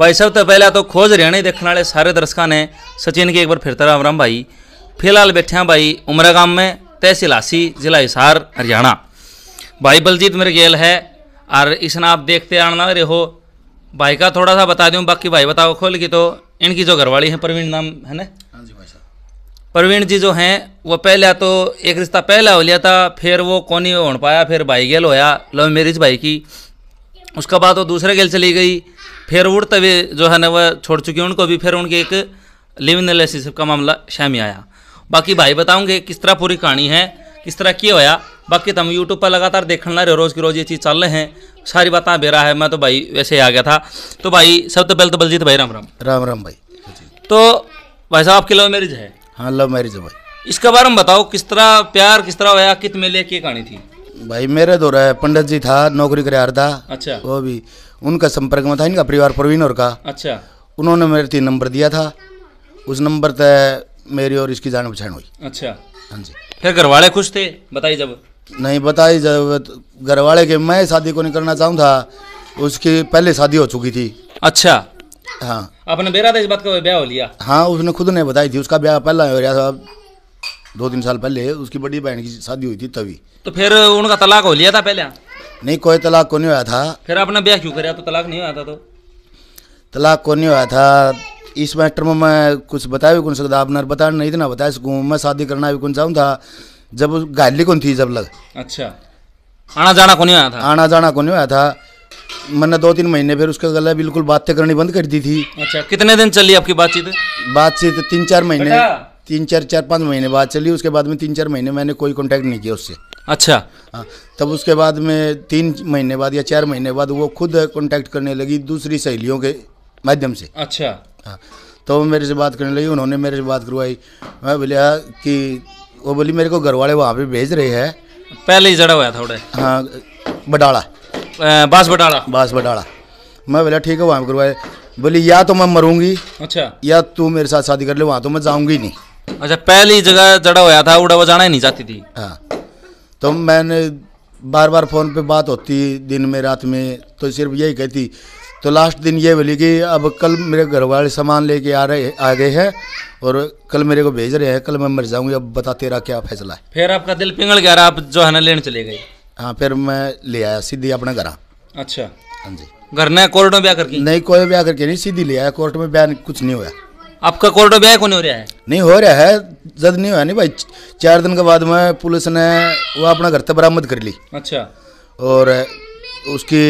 भाई सब तो पहले तो खोज रहने देखने वाले सारे दर्शकों ने सचिन के एक बार फिर राम राम भाई फिलहाल बैठे हैं भाई उमरा गांव में तहसील हासी जिला हिसार हरियाणा भाई बलजीत मेरे गेल है और इसने आप देखते आना रहे हो भाई का थोड़ा सा बता दूँ बाकी भाई बताओ खोल की तो इनकी जो घरवाली है प्रवीण नाम है ना हाँ प्रवीण जी जो हैं वो पहले तो एक रिश्ता पहला हो लिया था फिर वो कौन ही हो पाया फिर भाई गेल होया लव मेरिज भाई की उसके बाद वो दूसरे गेल चली गई फिर उड़ते हुए जो है ना वह छोड़ चुकी उनको भी फिर उनके एक लिव इन रिलेशनशिप का मामला शामी आया बाकी भाई बताऊंगे किस तरह पूरी कहानी है किस तरह की होया बाकी तुम तो यूट्यूब पर लगातार देखने ला रहे रोज़ की रोज़ ये चीज़ चल रहे हैं सारी बातें बेरा है मैं तो भाई वैसे ही आ गया था तो भाई सब तो पहले तो बलजीत भाई राम राम राम राम भाई तो भाई साहब आपकी लव मैरिज है हाँ लव मैरिज है भाई इसके बारे में बताओ किस तरह प्यार किस तरह होया कित मेले की कहानी थी भाई मेरे दो तो रहे पंडित जी था नौकरी करे रहा था अच्छा वो भी उनका संपर्क में था इनका परिवार प्रवीण और का अच्छा उन्होंने मेरे तीन नंबर दिया था उस नंबर तय मेरी और इसकी जान पहचान हुई अच्छा हाँ जी फिर घर वाले खुश थे बताई जब नहीं बताई जब घर वाले के मैं शादी को नहीं करना चाहूँ था उसकी पहले शादी हो चुकी थी अच्छा हाँ अपने बेरा था इस बात का ब्याह हो लिया हाँ उसने खुद ने बताई थी उसका ब्याह पहला हो रहा था दो तीन साल पहले उसकी बड़ी बहन की शादी हुई थी तभी तो फिर उनका तलाक हो लिया था पहले नहीं कोई तलाक को तो नहीं हुआ था फिर आपने ब्याह क्यों करा तो तलाक नहीं हुआ था तो तलाक को तो नहीं हुआ था इस मैटर में मैं कुछ बता भी कौन सकता आपने बता नहीं इतना बता सकूँ मैं शादी करना भी कौन चाहूँ था जब गाली कौन थी जब लग अच्छा आना जाना को नहीं हुआ था आना जाना को नहीं हुआ था मैंने दो तीन महीने फिर उसके गले बिल्कुल बातें करनी बंद कर दी थी अच्छा कितने दिन चली आपकी बातचीत बातचीत तीन चार महीने तीन चार चार पाँच महीने बाद चली उसके बाद में तीन चार महीने मैंने कोई कॉन्टैक्ट नहीं किया उससे अच्छा हाँ तब उसके बाद में तीन महीने बाद या चार महीने बाद वो खुद कॉन्टैक्ट करने लगी दूसरी सहेलियों के माध्यम से अच्छा हाँ तो मेरे से बात करने लगी उन्होंने मेरे से बात करवाई मैं बोलिया कि वो बोली मेरे को घर वाले वहाँ पे भेज रहे हैं पहले ही जड़ा हुआ थोड़े हाँ बडाला बास बटाड़ा बास बडाला मैं बोला ठीक है वहाँ करवाए बोली या तो मैं मरूंगी अच्छा या तू मेरे साथ शादी कर ले वहाँ तो मैं जाऊंगी नहीं अच्छा पहली जगह जड़ा होया था उड़ा वो जाना ही नहीं चाहती थी हाँ तो मैंने बार बार फ़ोन पे बात होती दिन में रात में तो सिर्फ यही कहती तो लास्ट दिन ये बोली कि अब कल मेरे घर वाले सामान लेके आ रहे आ गए हैं और कल मेरे को भेज रहे हैं कल मैं मर जाऊंगी अब बता तेरा क्या फैसला है फिर आपका दिल पिंगल गया आप जो है ना लेने चले गए हाँ फिर मैं ले आया सीधी अपने घर अच्छा हाँ जी घर ने कोर्ट में ब्याह करके नहीं कोई ब्याह करके नहीं सीधी ले आया कोर्ट में ब्याह कुछ नहीं हुआ आपका कोर्ट ऑफ को नहीं हो रहा है नहीं हो रहा है जद नहीं हुआ नहीं भाई चार दिन के बाद में पुलिस ने वो अपना घर तक बरामद कर ली अच्छा और उसकी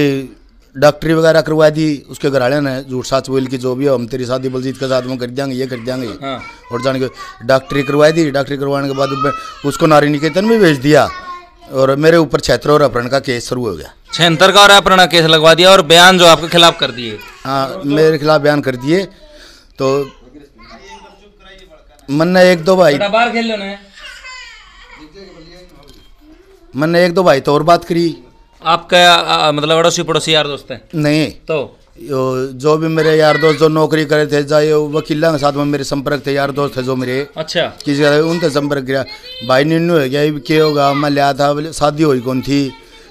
डॉक्टरी वगैरह करवा दी उसके घराले ने झूठ साथ बोल की जो भी हो हम तेरी शादी बलजीत के साथ में कर देंगे ये कर देंगे हाँ। और जान के डॉक्टरी करवाई दी डॉक्टरी करवाने के बाद उसको नारी निकेतन भी भेज दिया और मेरे ऊपर छेत्र और अपहरण का केस शुरू हो गया छेंतर का और अपहरण केस लगवा दिया और बयान जो आपके खिलाफ कर दिए हाँ मेरे खिलाफ बयान कर दिए तो मैंने एक दो भाई बाहर खेल लो एक दो भाई तो और बात करी आपका मतलब अड़ोसी पड़ोसी यार दोस्त है नहीं तो यो जो भी मेरे यार दोस्त जो नौकरी करे थे जाए वकील के साथ में मेरे संपर्क थे यार दोस्त थे जो मेरे अच्छा किसी का उनसे संपर्क किया भाई निन्नू हो गया के होगा मैं लिया था बोले शादी हुई कौन थी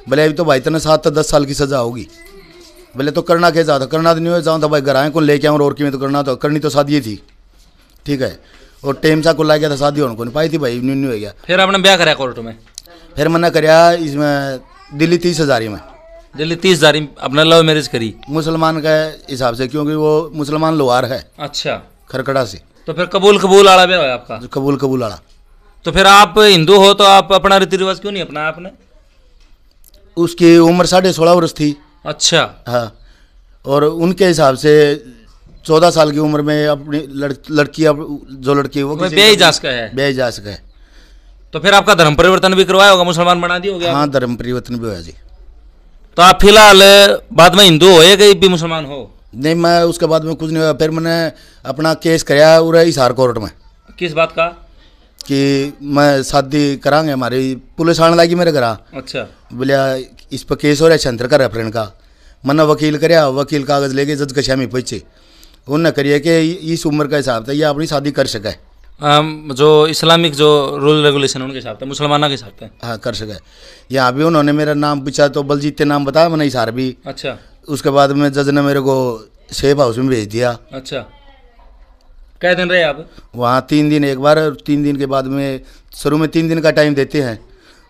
बोले अभी तो भाई तेना सात तो दस साल की सजा होगी बोले तो करना के जाता करना तो नहीं हो जाऊँ था भाई घर आए कौन लेके आऊँ और की में तो करना तो करनी तो शादी थी ठीक है और टाइम सा कुल गया था शादी होने को नहीं पाई थी भाई न्यू न्यू हो गया फिर आपने ब्याह कराया कोर्ट में फिर मैंने कराया इसमें दिल्ली तीस हजारी में दिल्ली तीस हजारी अपना लव मैरिज करी मुसलमान के हिसाब से क्योंकि वो मुसलमान लोहार है अच्छा खरखड़ा से तो फिर कबूल कबूल आड़ा ब्याह आपका कबूल कबूल आड़ा तो फिर आप हिंदू हो तो आप अपना रीति रिवाज क्यों नहीं अपना आपने उसकी उम्र साढ़े सोलह वर्ष थी अच्छा हाँ और उनके हिसाब से चौदह साल की उम्र में अपनी लड़ लड़की अब जो लड़की वो तो बेजाज का है बेजाज का है तो फिर आपका धर्म परिवर्तन भी करवाया होगा मुसलमान बना दिया होगा हाँ धर्म परिवर्तन भी हुआ जी तो आप फिलहाल बाद में हिंदू हो या भी मुसलमान हो नहीं मैं उसके बाद में कुछ नहीं हुआ फिर मैंने अपना केस कराया उरा हिसार कोर्ट में किस बात का कि मैं शादी करांगे हमारी पुलिस आने लगी मेरे घर अच्छा बोलिया इस पर केस हो रहा है छंत्र का रेफरेंट का मैंने वकील कराया वकील कागज लेके जज कशा पहुंचे उन्हें करिए कि इस उम्र का हिसाब था ये अपनी शादी कर सके जो इस्लामिक जो रूल रेगुलेशन उनके हिसाब से मुसलमाना के हिसाब से हाँ कर सके यहाँ भी उन्होंने मेरा नाम पूछा तो बलजीत नाम बताया मैंने इशार भी अच्छा उसके बाद में जज ने मेरे को सेफ हाउस में भेज दिया अच्छा कै दिन रहे आप वहाँ तीन दिन एक बार तीन दिन के बाद में शुरू में तीन दिन का टाइम देते हैं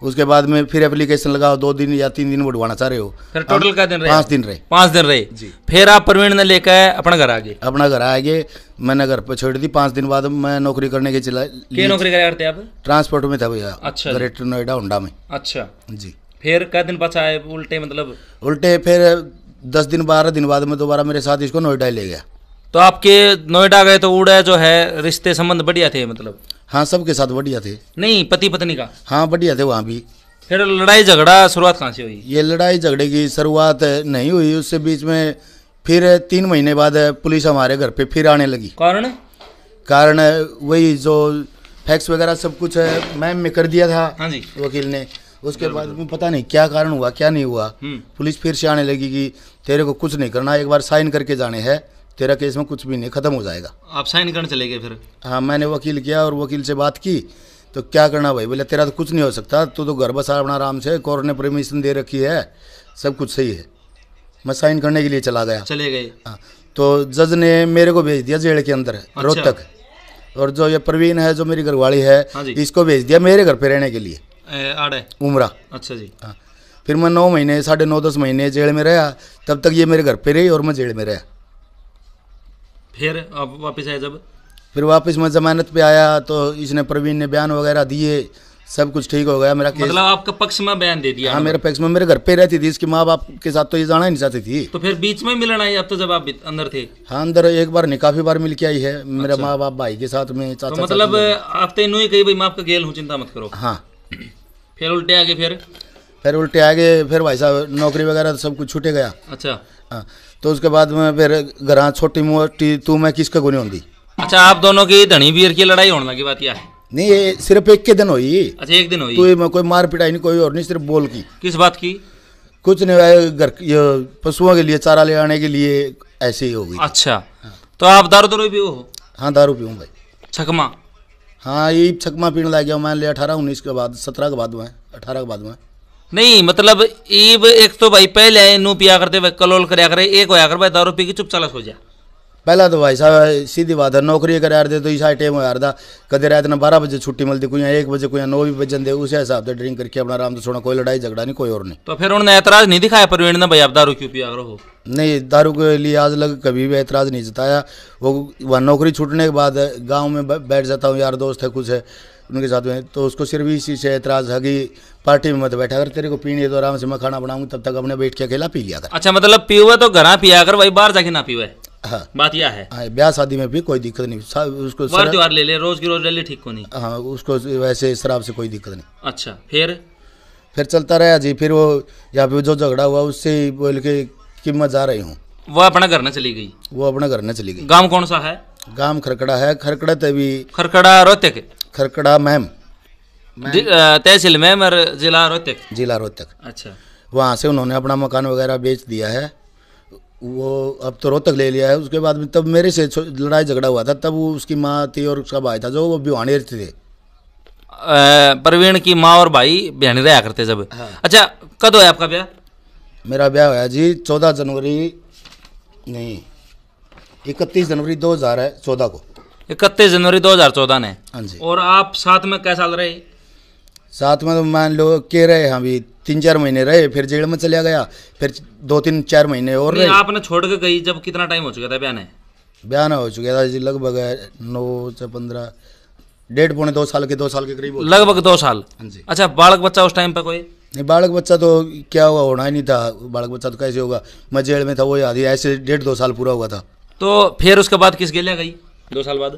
उसके बाद में फिर एप्लीकेशन लगाओ दो दिन या तीन दिन वो ढुवाना चाह रहे हो फिर टोटल का दिन रहे पांच दिन रहे पांच दिन रहे जी फिर आप प्रवीण ने लेकर अपना घर आ गए अपना घर आ गए मैंने घर पर छोड़ दी पांच दिन बाद मैं नौकरी करने के चला नौकरी करते आप ट्रांसपोर्ट में था भैया अच्छा ग्रेटर नोएडा हुडा में अच्छा जी फिर क्या दिन बचा आए उल्टे मतलब उल्टे फिर दस दिन बारह दिन बाद में दोबारा मेरे साथ इसको नोएडा ले गया तो आपके नोएडा गए तो उड़ा जो है रिश्ते संबंध बढ़िया थे मतलब हाँ सबके साथ बढ़िया थे नहीं पति पत्नी का हाँ बढ़िया थे वहाँ भी फिर लड़ाई झगड़ा शुरुआत कहाँ से हुई ये लड़ाई झगड़े की शुरुआत नहीं हुई उससे बीच में फिर तीन महीने बाद पुलिस हमारे घर पे फिर आने लगी कारण कारण वही जो फैक्स वगैरह सब कुछ मैम में कर दिया था हाँ जी वकील ने उसके बाद पता नहीं क्या कारण हुआ क्या नहीं हुआ हम्म। पुलिस फिर से आने लगी कि तेरे को कुछ नहीं करना एक बार साइन करके जाने हैं तेरा केस में कुछ भी नहीं ख़त्म हो जाएगा आप साइन करने चले गए फिर हाँ मैंने वकील किया और वकील से बात की तो क्या करना भाई बोले तेरा तो कुछ नहीं हो सकता तू तो घर बसा अपना आराम से कोर्ट ने परमिशन दे रखी है सब कुछ सही है मैं साइन करने के लिए चला गया चले गए हाँ तो जज ने मेरे को भेज दिया जेल के अंदर अच्छा। रोहतक और जो ये प्रवीण है जो मेरी घरवाली है हाँ इसको भेज दिया मेरे घर पे रहने के लिए उमरा अच्छा जी हाँ फिर मैं नौ महीने साढ़े नौ दस महीने जेल में रहा तब तक ये मेरे घर पे रही और मैं जेल में रहा फिर आप वापस आए जब फिर वापस मैं जमानत पे आया तो इसने प्रवीण ने बयान वगैरह दिए सब कुछ ठीक हो गया मेरा मतलब आपका पक्ष में बयान दे दिया हाँ मेरे पक्ष में मेरे घर पे रहती थी इसकी माँ बाप के साथ तो ये जाना ही नहीं चाहती थी तो फिर बीच में मिलन आई अब तो जब आप अंदर थे हाँ अंदर एक बार नहीं काफी बार मिल के आई है मेरे अच्छा। माँ बाप भाई के साथ में चाचा तो मतलब आप तो इन कही भाई मैं आपका गेल हूँ चिंता मत करो हाँ फिर उल्टे आगे फिर फिर उल्टे आगे फिर भाई साहब नौकरी वगैरह सब कुछ छूटे गया अच्छा हाँ तो उसके बाद में फिर घर छोटी मोटी तू मैं किसका गुनी होंगी अच्छा आप दोनों की धनी बीर की लड़ाई होने की बात क्या है नहीं ये सिर्फ एक के दिन हुई अच्छा एक दिन हुई तो कोई मार पिटाई नहीं कोई और नहीं सिर्फ बोल की किस बात की कुछ नहीं घर पशुओं के लिए चारा ले आने के लिए ऐसे ही हो गई अच्छा हाँ। तो आप दारू दारू पी हो हाँ दारू पीऊँ भाई छकमा हाँ ये छकमा पीने लग गया मैं ले अठारह उन्नीस के बाद सत्रह के बाद में अठारह के बाद में नहीं मतलब ईब एक तो भाई पहले नू पिया करते भाई कलोल कराया करे एक होया कर भाई दारू पी के चुप चला सो जा पहला तो भाई साहब सीधी बात है नौकरी करा दे तो इसा टाइम होया था कदे रात ना बारह बजे छुट्टी मिलती कोई एक बजे कोई नौ भी बजन दे उस हिसाब से ड्रिंक करके अपना आराम से छोड़ना कोई लड़ाई झगड़ा नहीं कोई और नहीं तो फिर उन्होंने ऐतराज नहीं दिखाया प्रवीण ने भाई आप दारू क्यों पिया करो नहीं दारू के लिए आज लग कभी भी ऐतराज नहीं जताया वो वह नौकरी छूटने के बाद गाँव में बैठ जाता हूँ यार दोस्त है कुछ है उनके साथ में तो उसको सिर्फ इसी से एतराज़ है कि पार्टी में मत बैठा अगर तेरे को पीने तो आराम से मैं खाना बनाऊंगा तब तक अपने बैठ के अकेला पी लिया कर अच्छा मतलब पीवे तो घरा पिया कर वही बाहर जाके ना पीवे हाँ बात यह है हाँ, ब्याह शादी में भी कोई दिक्कत नहीं उसको त्योहार ले ले रोज की रोज ले ले ठीक को नहीं हाँ उसको वैसे शराब से कोई दिक्कत नहीं अच्छा फिर फिर चलता रहा जी फिर वो यहाँ पे जो झगड़ा हुआ उससे बोल के कि मैं जा रही हूँ वो अपना घर न चली गई वो अपना घर न चली गई गांव कौन सा है गांव खरकड़ा है खरकड़ा तभी खरकड़ा रोहतक खरकड़ा मैम तहसील मैम और जिला रोहतक जिला रोहतक अच्छा वहाँ से उन्होंने अपना मकान वगैरह बेच दिया है वो अब तो रोहतक ले लिया है उसके बाद में तब मेरे से लड़ाई झगड़ा हुआ था तब वो उसकी माँ थी और उसका भाई था जो वो रहते थे प्रवीण की माँ और भाई बिहानी रहा करते जब हाँ। अच्छा कद होया आपका ब्याह मेरा ब्याह होया जी चौदह जनवरी नहीं इकतीस जनवरी दो हज़ार है चौदह को इकतीस जनवरी 2014 ने हाँ जी और आप साथ में कै साल रहे साथ में तो मान लो के रहे हाँ भी तीन चार महीने रहे फिर जेल में चला गया फिर दो तीन चार महीने और रहे आपने छोड़ के गई जब कितना टाइम हो चुका था बयान है बयान हो चुका था जी लगभग नौ से पंद्रह डेढ़ पौने दो साल के दो साल के करीब लगभग दो साल हाँ जी अच्छा बालक बच्चा उस टाइम पर कोई नहीं बालक बच्चा तो क्या हुआ होना ही नहीं था बालक बच्चा तो कैसे होगा मैं जेल में था वो याद ही ऐसे डेढ़ दो साल पूरा हुआ था तो फिर उसके बाद किस गेलिया गई दो साल बाद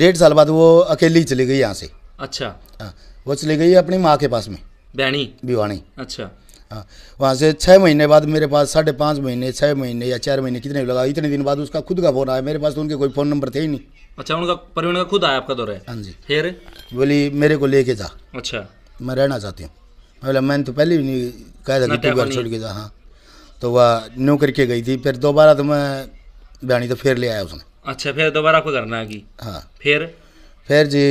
डेढ़ साल बाद वो अकेली चली गई यहाँ से अच्छा हाँ वो चली गई अपनी माँ के पास में बैनी भिवानी अच्छा हाँ वहाँ से छः महीने बाद मेरे पास साढ़े पाँच महीने छः महीने या चार महीने कितने लगा इतने दिन बाद उसका खुद का फ़ोन आया मेरे पास तो उनके कोई फ़ोन नंबर थे ही नहीं अच्छा उनका परवीन का खुद आया आपका है हाँ जी फिर बोली मेरे को लेके जा अच्छा मैं रहना चाहती हूँ बोला मैंने तो पहले भी नहीं कह था कि तू घर छोड़ के जा हाँ तो वह न्यू करके गई थी फिर दोबारा तो मैं बयानी तो फिर ले आया उसने अच्छा फिर दोबारा कोई करना है कि हाँ फिर फिर जी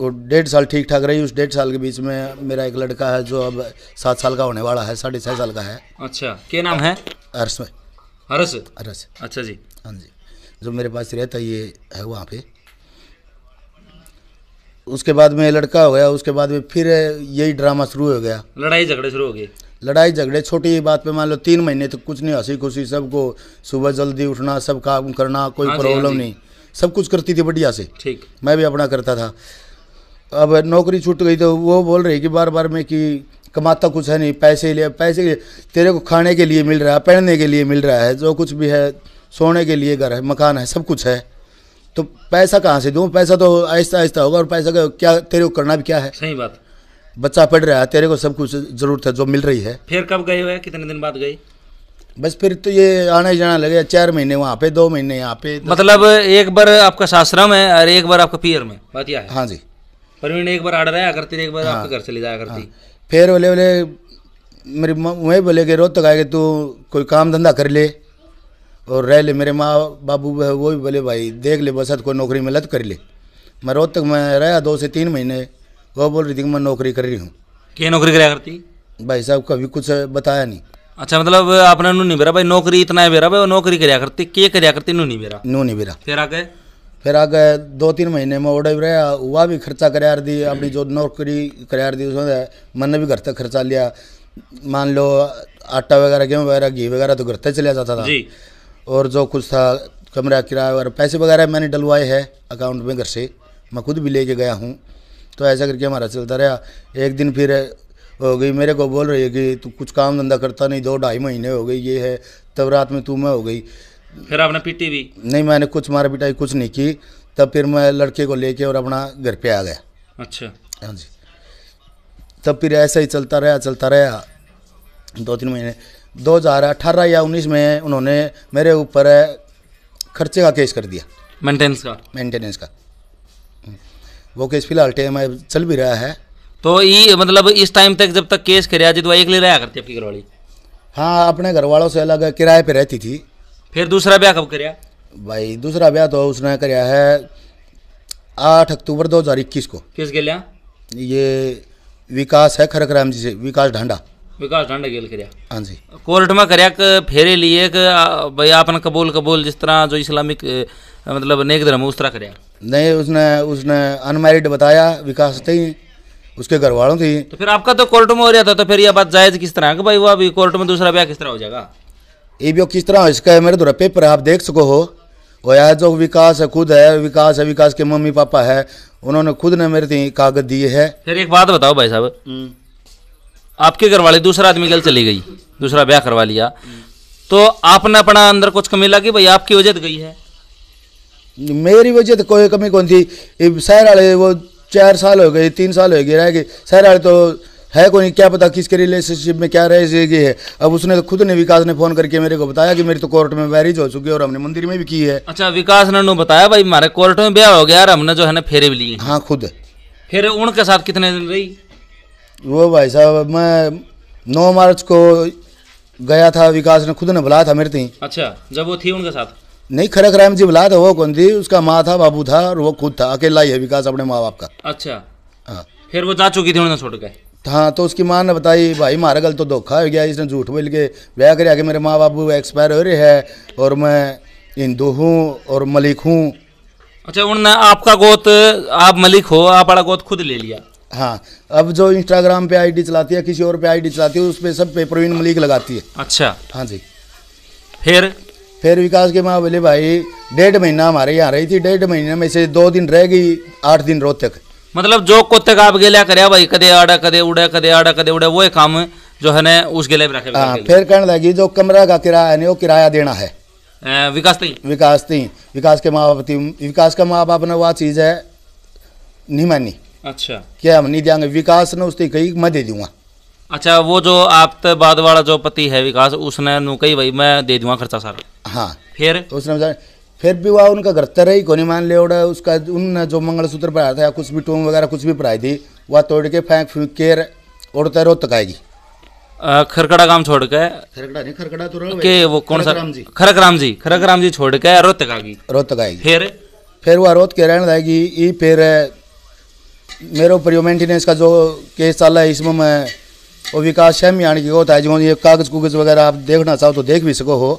वो डेढ़ साल ठीक ठाक रही उस डेढ़ साल के बीच में मेरा एक लड़का है जो अब सात साल का होने वाला है साढ़े छः साल का है अच्छा क्या नाम है हर्ष में हर्ष हर्ष अच्छा जी हाँ जी जो मेरे पास रहता ये है वहाँ पे उसके बाद में लड़का हो गया उसके बाद में फिर यही ड्रामा शुरू हो गया लड़ाई झगड़े शुरू हो गए लड़ाई झगड़े छोटी बात पे मान लो तीन महीने तक तो कुछ नहीं हंसी खुशी सबको सुबह जल्दी उठना सब काम करना कोई प्रॉब्लम हाँ हाँ नहीं सब कुछ करती थी बढ़िया से ठीक मैं भी अपना करता था अब नौकरी छूट गई तो वो बोल रही कि बार बार मैं कि कमाता कुछ है नहीं पैसे लिए पैसे लिए तेरे को खाने के लिए मिल रहा है पहनने के लिए मिल रहा है जो कुछ भी है सोने के लिए घर है मकान है सब कुछ है तो पैसा कहाँ से दूँ पैसा तो आहिस्ता आहिस्ता होगा और पैसा का क्या तेरे को करना भी क्या है सही बात बच्चा पढ़ रहा है तेरे को सब कुछ जरूरत है जो मिल रही है फिर कब गए हुए कितने दिन बाद गई बस फिर तो ये आना ही जाना लगे चार महीने वहाँ पे दो महीने यहाँ पे मतलब एक बार आपका सासरम है और एक बार आपका पियर में बात यह है हाँ जी परवीन एक बार आड़ रहा करती एक बार हाँ, आपके घर चली जाया करती हाँ, फिर बोले बोले मेरी वही बोले कि रोहतक तक आएगा तू कोई काम धंधा कर ले और रह ले मेरे माँ बाबू वो भी बोले भाई देख ले बस कोई नौकरी में लत कर ले मैं रोहतक तक मैं रहा दो से तीन महीने वह बोल रही थी कि मैं नौकरी कर रही हूँ क्या नौकरी कराया करती भाई साहब कभी कुछ बताया नहीं अच्छा मतलब आपने नू नहीं बेरा भाई नौकरी इतना है बेरा भाई नौकरी कराया करती के कराया करती नू नहीं बेरा नू नहीं बेरा फिर आ गए फिर आ गए दो तीन महीने में ओडे रहा हुआ भी खर्चा कराया दी अपनी जो नौकरी कराया दी उसमें मैंने भी घर तक खर्चा लिया मान लो आटा वगैरह गेहूँ वगैरह घी वगैरह तो घर तक चला जाता था और जो कुछ था कमरा किराया वगैरह पैसे वगैरह मैंने डलवाए हैं अकाउंट में घर से मैं खुद भी लेके गया हूँ तो ऐसा करके हमारा चलता रहा एक दिन फिर हो गई मेरे को बोल रही है कि तू कुछ काम धंधा करता नहीं दो ढाई महीने हो गई ये है तब रात में तू मैं हो गई फिर आपने पीटी भी नहीं मैंने कुछ मारा पिटाई कुछ नहीं की तब फिर मैं लड़के को लेके और अपना घर पे आ गया अच्छा हाँ जी तब फिर ऐसा ही चलता रहा चलता रहा दो तीन महीने दो हज़ार अठारह या उन्नीस में उन्होंने मेरे ऊपर खर्चे का केस कर दिया मेंटेनेंस का मेंटेनेंस का वो केस फिलहाल टाइम है चल भी रहा है तो ये मतलब इस टाइम तक जब तक केस करे जी तो एक ले रहा करती आपकी घर वाली हाँ अपने घर वालों से अलग किराए पर रहती थी फिर दूसरा ब्याह कब कराया भाई दूसरा ब्याह तो उसने कराया है आठ अक्टूबर दो हज़ार इक्कीस को किस गलिया ये विकास है खरक राम जी से विकास ढांडा विकास ढांडा गेल कराया हाँ जी कोर्ट में कराया फेरे लिए भाई आपने कबूल कबूल जिस तरह जो इस्लामिक मतलब नेक धर्म उस तरह कराया नहीं उसने उसने अनमेरिड बताया विकास थे उसके घर वालों थी तो फिर आपका तो कोर्ट में हो रहा था तो फिर यह बात जायज किस तरह है भाई वो अभी कोर्ट में दूसरा ब्याह किस तरह हो जाएगा ये भी किस तरह इसका मेरे द्वारा तो पेपर है आप देख सको हो वो यार जो विकास है खुद है विकास है विकास के मम्मी पापा है उन्होंने खुद ने मेरे कागज दिए है फिर एक बात बताओ भाई साहब हम्म। आपके घर वाले दूसरा आदमी कल चली गई दूसरा ब्याह करवा लिया तो आपने अपना अंदर कुछ कमी लगी भाई आपकी वजह तो गई है मेरी वजह तो कोई कमी कौन थी शहर वाले वो चार साल हो गए तीन साल हो गए रह गए शहर वाले तो है कोई क्या पता किसके रिलेशनशिप में क्या रह गई है अब उसने तो खुद ने विकास ने फोन करके मेरे को बताया कि मेरी तो कोर्ट में मैरिज हो चुकी है और हमने मंदिर में भी की है अच्छा विकास ने बताया भाई हमारे कोर्ट में ब्याह हो गया और हमने जो है ना फेरे भी लिए हाँ खुद फिर उनके साथ कितने दिन रही वो भाई साहब मैं नौ मार्च को गया था विकास ने खुद ने बुलाया था मेरे थी अच्छा जब वो थी उनके साथ नहीं खरा खरा मुझे बुला था वो कौन थी उसका माँ था बाबू था और वो खुद था अकेला ही है विकास अपने माँ बाप का अच्छा हाँ फिर वो जा चुकी थी उन्होंने छोड़ के हाँ तो उसकी माँ ने बताई भाई मारा गल तो धोखा हो गया इसने झूठ बोल के ब्याह कर मेरे माँ बाबू एक्सपायर हो रहे हैं और मैं हिंदू हूँ और मलिक हूँ अच्छा उन्होंने आपका गोत आप मलिक हो आप बड़ा गोत खुद ले लिया हाँ अब जो इंस्टाग्राम पे आईडी चलाती है किसी और पे आईडी चलाती है उस पर सब पे मलिक लगाती है अच्छा हाँ जी फिर फिर विकास के माँ बोले भाई डेढ़ महीना हमारे यहाँ रही थी डेढ़ महीने में से दो दिन रह गई आठ दिन रोहतक मतलब जो कुत्ते का आप गेला करे भाई कदे आड़ा कदे उड़े कदे आड़ा कदे उड़े वो एक काम जो है ना उस गेले में रखे हाँ फिर कहने लगी जो कमरा का किराया नहीं वो किराया देना है विकास थी विकास थी विकास के माँ बाप थी विकास का माँ बाप ने वह चीज़ है नहीं मानी अच्छा क्या हम नहीं देंगे विकास ने उसकी कही मैं दे दूंगा अच्छा वो जो आप तो बाद वाला जो पति है विकास उसने कही भाई मैं दे दूंगा खर्चा सारा हाँ। फिर तो उसने फिर भी वह उनका घर तरह ही कोनी मान लिया उड़ा उसका उन जो मंगलसूत्र पढ़ा था या कुछ भी टोंग वगैरह कुछ भी पढ़ाई थी वह तोड़ के फेंक फूक के उड़ता रो तक आएगी खरकड़ा काम छोड़ के खरकड़ा नहीं खरकड़ा तो के वो कौन सा खरक राम जी खरक राम जी छोड़ के रोहतक आएगी रोहतक आएगी फिर फिर वह रोत के रहने लगेगी ये फिर मेरे ऊपर यो मेंटेनेंस का जो केस चल रहा है इसमें मैं वो विकास आने की होता है जो ये कागज कुगज वगैरह आप देखना चाहो तो देख भी सको हो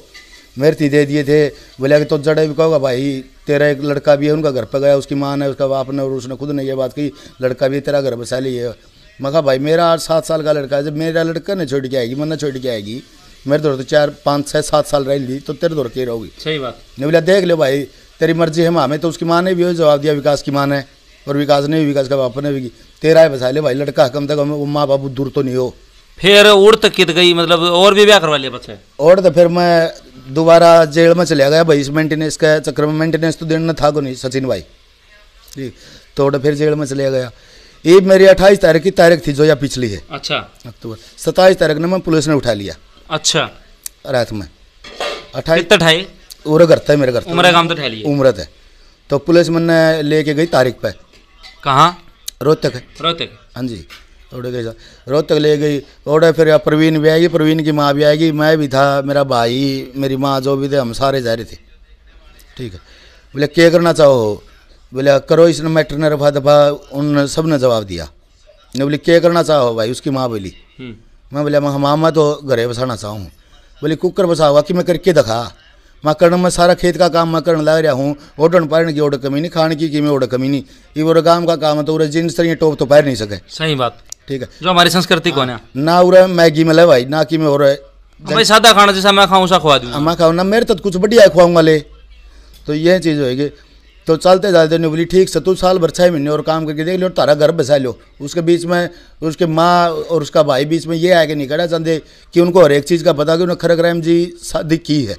मेरती दे दिए थे बोले कि तो जड़े भी कहोगा भाई तेरा एक लड़का भी है उनका घर पर गया उसकी माँ ने उसका बाप ने और उसने खुद ने ये बात की लड़का भी तेरा घर बसा लिया है मैं कहा भाई मेरा आठ सात साल का लड़का है जब मेरा लड़का ने छोड़ के आएगी मन ना छोड़ के आएगी मेरे दौर तो चार पाँच छः सात साल रह ली तो तेरे दौर के रहोगी सही बात नहीं बोला देख लो भाई तेरी मर्जी है माँ में तो उसकी माँ ने भी जवाब दिया विकास की माँ ने और विकास ने भी विकास का बाप ने भी तेरा है बसा ले भाई लड़का कम तक वो माँ बाप दूर तो नहीं हो फिर उड़ तक तो कित गई मतलब और भी ब्याह करवा लिया बच्चे और तो फिर मैं दोबारा जेल में चलिया गया भाई मेंटेनेंस का चक्कर में मेंटेनेंस तो देना था को नहीं सचिन भाई जी थोड़ा तो फिर जेल में चलिया गया ये मेरी अट्ठाईस तारीख की तारीख थी जो या पिछली है अच्छा अक्टूबर सत्ताईस तारीख ने मैं पुलिस ने उठा लिया अच्छा रात में अट्ठाईस और करता है मेरे घर उम्र काम तो है तो पुलिस मैंने लेके गई तारीख पे कहा रोहतक रोहतक हाँ जी थोड़ी के रोहतक ले गई और फिर प्रवीण भी आएगी प्रवीण की माँ भी आएगी मैं भी था मेरा भाई मेरी माँ जो भी थे हम सारे जा रहे थे ठीक है बोले क्या करना चाहो बोले करो इसने मैटर ने रफा दफा उन सब ने जवाब दिया ने बोले क्या करना चाहो भाई उसकी माँ बोली हम्म। मैं बोले मैं तो घरे बसाना चाहूँ बोले कुकर बसा हुआ कि मैं करके दिखा मकरण में सारा खेत का काम मकरण ला रहा हूँ ओडन पैर की ओड कमी नहीं खाने की में ओड कमी नहीं ये वो काम का काम है तो उरे जींस तरह टोप तो पैर नहीं सके सही बात ठीक है जो हमारी संस्कृति कौन है ना उ मैगी में ले भाई ना कि में हो रहा है सादा खाना जैसा मैं खाऊँ सा खुआ दूँ मैं खाऊँ ना मेरे तो कुछ बढ़िया खुआऊँगा ले तो यह चीज़ होगी तो चलते चलते नहीं बोली ठीक से तू साल भर छः महीने और काम करके देख लो तारा घर बसा लो उसके बीच में उसके माँ और उसका भाई बीच में ये आके निकला चंदे कि उनको हर एक चीज़ का पता कि उन्हें राम जी शादी की है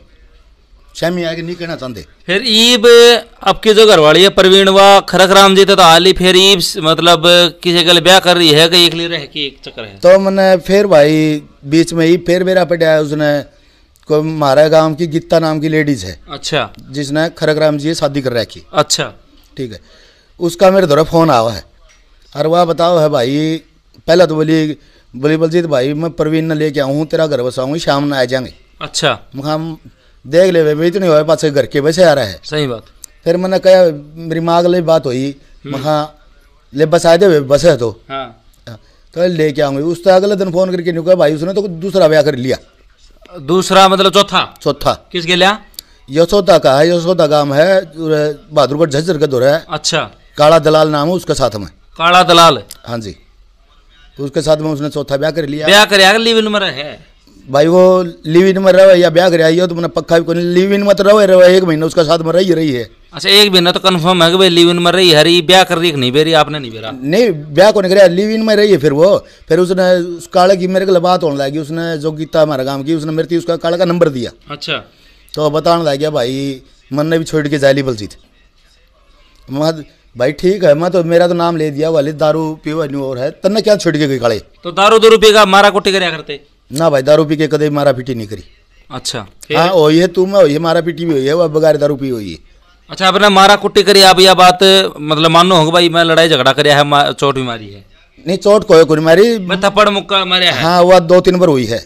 शमी आगे नहीं कहना चाहते फिर ईब आपके जो घरवाली है प्रवीण वा खरक राम जी तो हाल फिर ईब मतलब किसी गल ब्याह कर रही है कि एक ले रह कि एक चक्कर है तो मैंने फिर भाई बीच में ही फिर मेरा पटाया उसने को हमारे गांव की गीता नाम की लेडीज है अच्छा जिसने खरक राम जी शादी कर रखी अच्छा ठीक है उसका मेरे द्वारा फोन आवा है अरे वाह बताओ है भाई पहला तो बोली बोली बलजीत भाई मैं प्रवीण ने लेके आऊँ तेरा घर बसाऊंगी शाम में आ जाएंगे अच्छा हम देख ले भाई इतनी हो पास घर के बसे आ रहा है सही बात फिर मैंने कहा मेरी माँ अगले बात हुई मखा हम्म। ले बस आए थे बस है तो हाँ। तो लेके आऊंगी उसने अगले दिन फोन करके नहीं भाई उसने तो दूसरा ब्याह कर लिया दूसरा मतलब चौथा चौथा किसके लिया यशोदा का है यशोदा गांव है बहादुरगढ़ झज्जर का दौरा है अच्छा काला दलाल नाम है उसके साथ में काला दलाल हाँ जी तो उसके साथ में उसने चौथा ब्याह कर लिया ब्याह कर अगली उम्र है भाई वो लिव इन में रहे या ब्याह कराई हो तो मैंने पक्का भी कोई लिव इन में तो रहो रहे एक महीना उसका साथ में रही रही है अच्छा एक महीना तो कन्फर्म है कि भाई लिव इन में रही हरी ब्याह कर रही है नहीं बेरी आपने नहीं बेरा नहीं ब्याह को नहीं कर लिव इन में रही है फिर वो फिर उसने उस काले की मेरे को बात होने लगी उसने जो गीता हमारा काम की उसने मेरे थी उसका काले का नंबर दिया अच्छा तो बताने लग गया भाई मन ने भी छोड़ के जाली बलजीत मत भाई ठीक है मैं तो मेरा तो नाम ले दिया वाले दारू पीवा और है तन्ने क्या छोड़ के गई काले तो दारू दारू पीगा मारा कुटी करते ना भाई दारू पी के દારૂ પી કે કદી મારાપીટી નહીં કરી અચ્છા હા ये તું હોઈએ મારાપીટી બી હોઈએ बगैर दारू पी हुई अच्छा आपने मारा कुट्टी करी आप यह बात मतलब मानो होगा भाई मैं लड़ाई झगड़ा कर चोट भी मारी है नहीं चोट को मारी मैं थप्पड़ मुक्का मारे हाँ वह दो तीन बार हुई है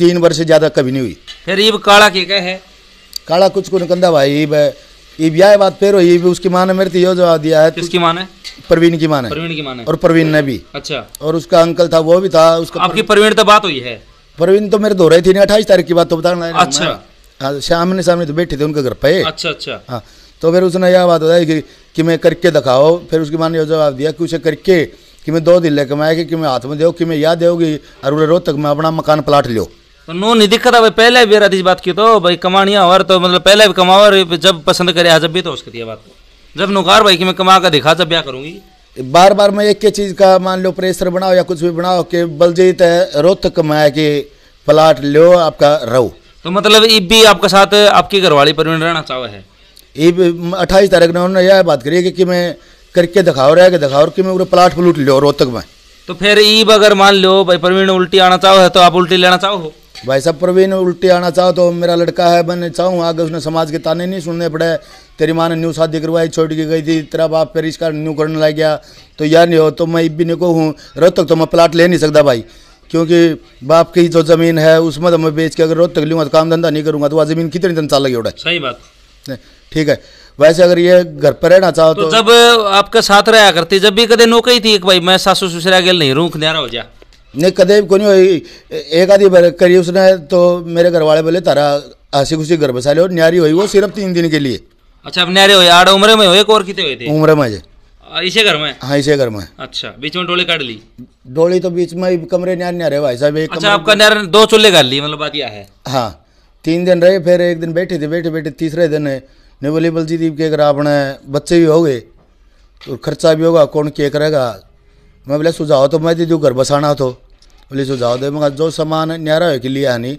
तीन बार से ज्यादा कभी नहीं हुई फिर ये काला के है काला कुछ को निकंदा भाई ये भी आए बात फिर ये भी उसकी माँ ने मेरे तो जवाब दिया है तो किसकी माँ ने प्रवीण की माँ ने प्रवीण की माँ ने और प्रवीण ने भी अच्छा और उसका अंकल था वो भी था उसका आपकी प्रवीण तो बात हुई है प्रवीण तो मेरे दो रही थी नहीं अट्ठाईस तारीख की बात तो बताना अच्छा हाँ, सामने सामने तो बैठे थे उनके घर पे अच्छा अच्छा हाँ तो फिर उसने यह बात बताई कि, कि मैं करके दिखाओ फिर उसकी माँ ने यह जवाब दिया कि उसे करके कि मैं दो दिन लेके मैं कि मैं हाथ में दे कि मैं याद देगी और उन्हें तक मैं अपना मकान प्लाट लो तो नून दिखा दिक्कत है पहले भी इस बात की तो भाई कमानिया और तो मतलब पहले भी कमावर जब पसंद करे जब भी तो दिया बात जब नुकार भाई कि मैं कमा कर दिखा जब ब्याह करूंगी बार बार मैं एक ही चीज़ का मान लो प्रेशर बनाओ या कुछ भी बनाओ कि बलजीत रोत कमाया कि प्लाट लो आपका रहो तो मतलब ईब भी आपके साथ आपकी घरवाली परवीन रहना चाहो है ईब अट्ठाईस तारीख ने उन्होंने यह बात करी कि, कि मैं करके दिखाओ रहा है कि दिखाओ कि मैं प्लाट प्लूट लो रोहतक में तो फिर ईब अगर मान लो भाई परवीन उल्टी आना चाहो है तो आप उल्टी लेना चाहो भाई साहब प्रवीण उल्टी आना चाहो तो मेरा लड़का है मैं चाहूँ आगे उसने समाज के ताने नहीं सुनने पड़े तेरी माँ ने न्यू शादी करवाई छोड़ के गई थी तेरा बाप फिर इसका न्यू करने लग गया तो यार नहीं हो तो मैं इब्बी ने को हूँ रोहतक तो, मैं प्लाट ले नहीं सकता भाई क्योंकि बाप की जो ज़मीन है उसमें तो मैं बेच के अगर रोहतक लूँगा तो काम धंधा नहीं करूँगा तो वह ज़मीन कितनी दिन चाल उठा उड़ा सही बात ठीक है वैसे अगर ये घर पर रहना चाहो तो, तो- जब आपका साथ रहा करती जब भी कदम नौकरी थी एक भाई मैं सासू ससुर गेल नहीं रूख न्यारा हो जाए नहीं कदे कोनी एक आधी बार करी उसने तो मेरे घर वाले बोले तारा हंसी खुशी घर बसा लो न्यारी हुई वो सिर्फ तीन दिन के लिए अच्छा अब न्यारे हुए आठ उम्र में हुए एक और कितने हुए थे उम्र में इसे घर में हाँ इसे घर में अच्छा बीच में डोली काट ली डोली तो बीच में कमरे न्यार न्यारे भाई साहब एक अच्छा आपका न्यार दो चूल्हे कर ली मतलब बात यह है हाँ तीन दिन रहे फिर एक दिन बैठे थे बैठे बैठे तीसरे दिन ने बोले दीप के अगर आपने बच्चे भी हो गए तो खर्चा भी होगा कौन क्या करेगा मैं बोले सुझाव तो मैं दे दूँ घर बसाना तो पुलिस को जाओ दे मगर जो सामान न्यारा हो कि लिया नहीं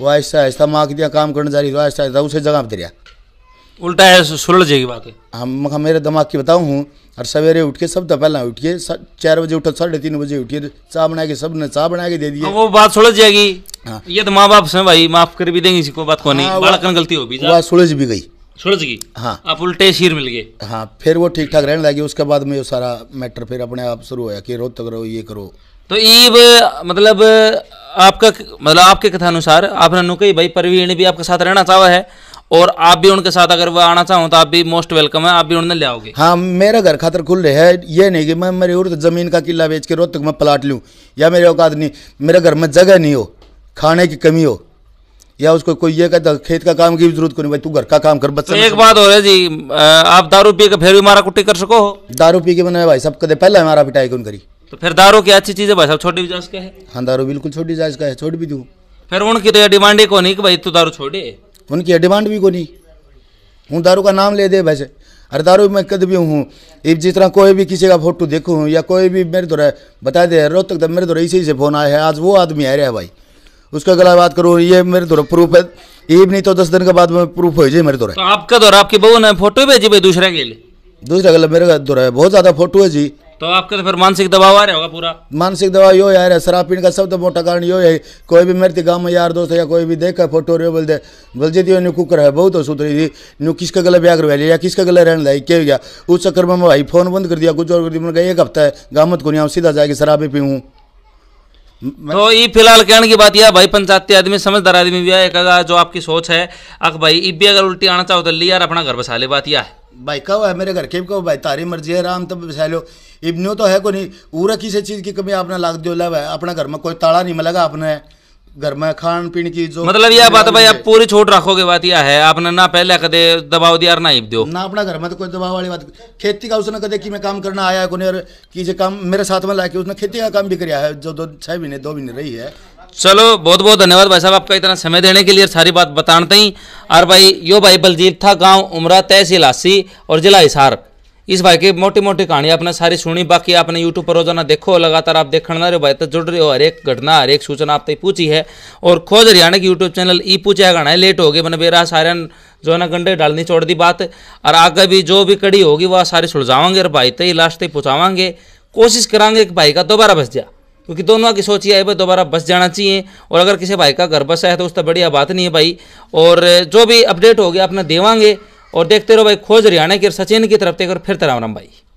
वो ऐसा ऐसा माँ की काम करने जा रही वो ऐसा ऐसा तो उसे जगह पर दिया उल्टा है सुलझ जाएगी बात हम मगर मेरे दिमाग की बताऊँ हूँ और सवेरे उठ के सब तो पहला उठ के चार बजे उठो साढ़े तीन बजे उठिए चाह बना के सब ने चाह बना के दे दिए हाँ, वो बात सुलझ जाएगी हाँ ये तो माँ बाप से भाई माफ कर भी देंगे इसको बात को नहीं हाँ, बालकन गलती हो भी बात सुलझ भी गई सूरज की हाँ आप उल्टे शीर मिल गए हाँ फिर वो ठीक ठाक रहने लगे उसके बाद में वो सारा मैटर फिर अपने आप शुरू होया कि रो तक रहो ये करो तो ईब मतलब आपका मतलब आपके कथानुसार आपने नुकई भाई प्रवीण भी आपके साथ रहना चाहा है और आप भी उनके साथ अगर वह आना चाहो तो आप भी मोस्ट वेलकम है आप भी उन्हें ले आओगे हाँ मेरा घर खातर खुल रहे है ये नहीं कि मैं मेरी उर्द जमीन का किला बेच के रोज तक मैं प्लाट लूँ या मेरे औकात नहीं मेरे घर में जगह नहीं हो खाने की कमी हो या उसको कोई ये कहता खेत का काम की जरूरत को नहीं भाई तू घर का काम कर बच्चा तो एक बात हो रहा है जी आप दारू पी के फिर भी मारा कुट्टी कर सको दारू पी के मैंने भाई सब कदे पहला हमारा पिटाई कौन करी तो फिर दारू की अच्छी चीज़ है भाई साहब छोटी भी जांच का है हाँ दारू बिल्कुल छोटी जांच का है छोड़ भी दू फिर उनकी तो यह डिमांड ही को नहीं कि भाई तू दारू छोड़े उनकी ये डिमांड भी को नहीं हूँ दारू का नाम ले दे भाई अरे दारू मैं कद भी हूँ इब जिस तरह कोई भी किसी का फोटो देखूँ या कोई भी मेरे द्वारा तो बता दे रोहतक तक तो मेरे द्वारा तो इसी से फोन आया है आज वो आदमी आ रहा है भाई उसका गला बात करो ये मेरे द्वारा प्रूफ है ये भी नहीं तो दस दिन के बाद में प्रूफ हो जाए मेरे द्वारा तो आपका द्वारा आपकी बहू ने फोटो भेजी भाई दूसरे के लिए दूसरा गला मेरे द्वारा बहुत ज़्यादा फोटो है जी तो आपके तो फिर मानसिक दबाव आ रहा होगा पूरा मानसिक दबाव यो रहा है शराब पीने का सबसे मोटा कारण यो है कोई भी मेरे गाँव में यार दोस्त या कोई भी देखा फोटो रो बोल दे बोल जी तो न्यू कुकर है बहुत सुथरी थी न्यू किसका गला करवा लिया या किसका गला रहने लाई क्या गया उस चक्कर में भाई फोन बंद कर दिया कुछ और कर दिया मैंने एक हफ्ता है गाँव मत को नहीं सीधा जाएगी शराब ही पीऊँ तो ये फिलहाल कहने की बात यह भाई पंचायती आदमी समझदार आदमी भी है कहा जो आपकी सोच है अख भाई इब भी अगर उल्टी आना चाहो तो लिया अपना घर बसा ले बात यह है भाई कहो है मेरे घर के भी कहो भाई तारी मर्जी है आराम तब तो बसा लो इबन्यू तो है को नहीं पूरा किसी चीज़ की कमी आपने लाग दियो लब है अपना घर में कोई ताला नहीं मिलेगा आपने घर में खान पीन की जो मतलब यह बात भाई आप पूरी छोट रखोगे बात यह है आपने ना पहले कदे दबाव दिया ना इब दो ना अपना घर में तो कोई दबाव वाली बात खेती का उसने कदे कि मैं काम करना आया है कोने कि जो काम मेरे साथ में लाके उसने खेती का काम भी किया है जो दो छह महीने दो महीने रही है चलो बहुत बहुत धन्यवाद भाई साहब आपका इतना समय देने के लिए सारी बात बताते ही और भाई यो भाई बलजीत था गाँव उमरा तहसील आसी और जिला हिसार इस भाई की मोटी मोटी कहानी आपने सारी सुनी बाकी आपने यूट्यूब पर रोजाना देखो लगातार आप देख ना रहे हो भाई तो जुड़ रहे हो हर एक घटना हर एक सूचना आप तक पूछी है और खोज हरियाणा की यूट्यूब चैनल ई पूछा गाना है लेट हो गए मैंने बेरा सारे जो है ना गंडे डालनी छोड़ दी बात और आगे भी जो भी कड़ी होगी वह सारी सुलझावांगे और भाई तई तो लास्ट तक पहुँचावांगे कोशिश करांगे कि भाई का दोबारा बस जा क्योंकि दोनों की सोच है भाई दोबारा बस जाना चाहिए और अगर किसी भाई का घर बसा है तो उसका बढ़िया बात नहीं है भाई और जो भी अपडेट होगी अपना देवांगे और देखते रहो भाई खोज रही हरियाणा ना कि सचिन की तरफ देखकर फिर तरह भाई